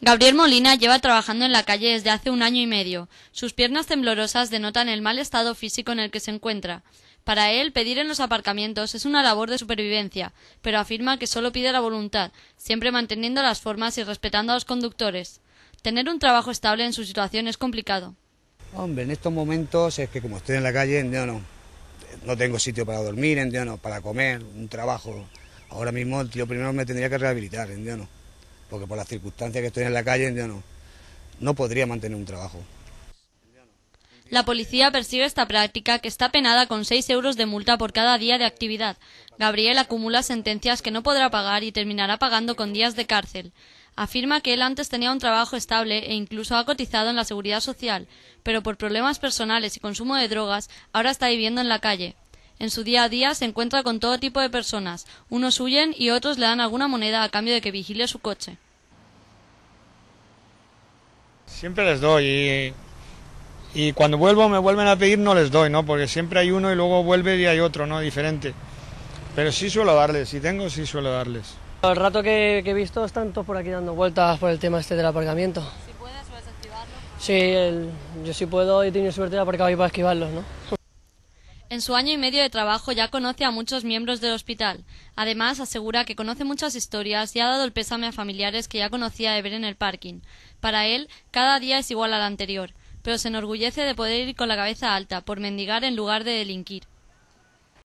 Gabriel Molina lleva trabajando en la calle desde hace un año y medio. Sus piernas temblorosas denotan el mal estado físico en el que se encuentra. Para él, pedir en los aparcamientos es una labor de supervivencia, pero afirma que solo pide la voluntad, siempre manteniendo las formas y respetando a los conductores. Tener un trabajo estable en su situación es complicado. Hombre, en estos momentos es que como estoy en la calle, no, no tengo sitio para dormir, no, para comer, un trabajo. Ahora mismo tío primero me tendría que rehabilitar, no porque por las circunstancias que estoy en la calle no, no podría mantener un trabajo. La policía persigue esta práctica que está penada con 6 euros de multa por cada día de actividad. Gabriel acumula sentencias que no podrá pagar y terminará pagando con días de cárcel. Afirma que él antes tenía un trabajo estable e incluso ha cotizado en la seguridad social, pero por problemas personales y consumo de drogas ahora está viviendo en la calle. En su día a día se encuentra con todo tipo de personas. Unos huyen y otros le dan alguna moneda a cambio de que vigile su coche. Siempre les doy y, cuando vuelvo me vuelven a pedir no les doy, ¿no? Porque siempre hay uno y luego vuelve y hay otro, ¿no? Diferente. Pero sí suelo darles, si tengo sí suelo darles. El rato que, he visto están todos por aquí dando vueltas por el tema este del aparcamiento. Si puedes, puedes activarlo. Sí, yo sí puedo y tengo suerte de aparcar ahí para esquivarlos, ¿no? En su año y medio de trabajo ya conoce a muchos miembros del hospital. Además, asegura que conoce muchas historias y ha dado el pésame a familiares que ya conocía de ver en el parking. Para él, cada día es igual al anterior, pero se enorgullece de poder ir con la cabeza alta, por mendigar en lugar de delinquir.